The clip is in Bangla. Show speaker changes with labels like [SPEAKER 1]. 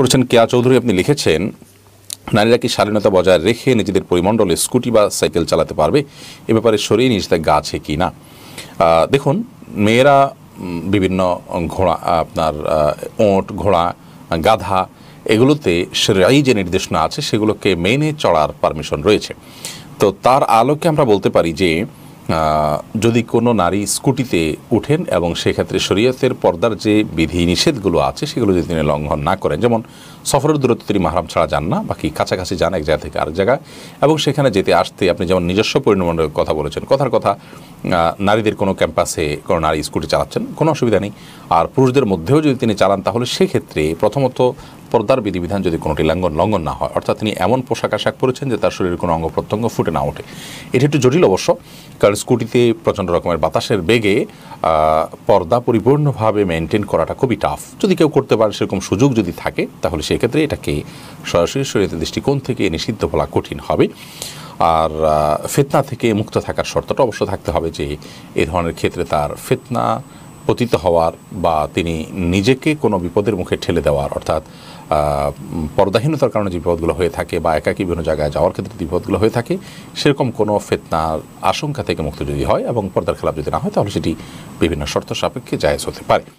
[SPEAKER 1] করেছেন কেয়া চৌধুরী আপনি লিখেছেন নারীরা কি শালীনতা বজায় রেখে নিজেদের পরিমণ্ডলে স্কুটি বা সাইকেল চালাতে পারবে এ ব্যাপারে সরিয়ে নিজেদের গাছে কি না দেখুন মেয়েরা বিভিন্ন ঘোড়া আপনার ওঁট ঘোড়া গাধা এগুলোতে সেই যে নির্দেশনা আছে সেগুলোকে মেনে চড়ার পারমিশন রয়েছে তো তার আলোকে আমরা বলতে পারি যে যদি কোনো নারী স্কুটিতে ওঠেন এবং সেক্ষেত্রে শরীয়তের পর্দার যে বিধি নিষেধগুলো আছে সেগুলো যদি তিনি লঙ্ঘন না করেন যেমন সফরের দূরত্ব তিনি মাহরাম ছাড়া যান না বাকি কাছাকাছি যান এক জায়গা থেকে আরেক জায়গায় এবং সেখানে যেতে আসতে আপনি যেমন নিজস্ব পরিণমনের কথা বলেছেন কথার কথা নারীদের কোনো ক্যাম্পাসে কোনো নারী স্কুটি চালাচ্ছেন কোনো অসুবিধা নেই আর পুরুষদের মধ্যেও যদি তিনি চালান তাহলে সেক্ষেত্রে প্রথমত পর্দার বিধিবিধান যদি কোনোটি লঙ্ঘন লঙ্ঘন না হয় অর্থাৎ তিনি এমন পোশাক আশাক পরেছেন যে তার শরীরের কোনো অঙ্গ প্রত্যঙ্গ ফুটে না ওঠে এটি একটু জটিল অবশ্য কারণ স্কুটিতে প্রচণ্ড রকমের বাতাসের বেগে পর্দা পরিপূর্ণভাবে মেনটেন করাটা খুবই টাফ যদি কেউ করতে পারে সেরকম সুযোগ যদি থাকে তাহলে সে সেক্ষেত্রে এটাকে সরাসরি শরীরের দৃষ্টিকোণ থেকে নিষিদ্ধ বলা কঠিন হবে আর ফেতনা থেকে মুক্ত থাকার শর্তটা অবশ্য থাকতে হবে যে এ ধরনের ক্ষেত্রে তার ফেতনা পতিত হওয়ার বা তিনি নিজেকে কোনো বিপদের মুখে ঠেলে দেওয়ার অর্থাৎ পর্দাহীনতার কারণে যে বিপদগুলো হয়ে থাকে বা একাকি বিভিন্ন জায়গায় যাওয়ার ক্ষেত্রে যে বিপদগুলো হয়ে থাকে সেরকম কোনো ফেতনার আশঙ্কা থেকে মুক্ত যদি হয় এবং পর্দার খেলাপ যদি না হয় তাহলে সেটি বিভিন্ন শর্ত সাপেক্ষে জায়জ হতে পারে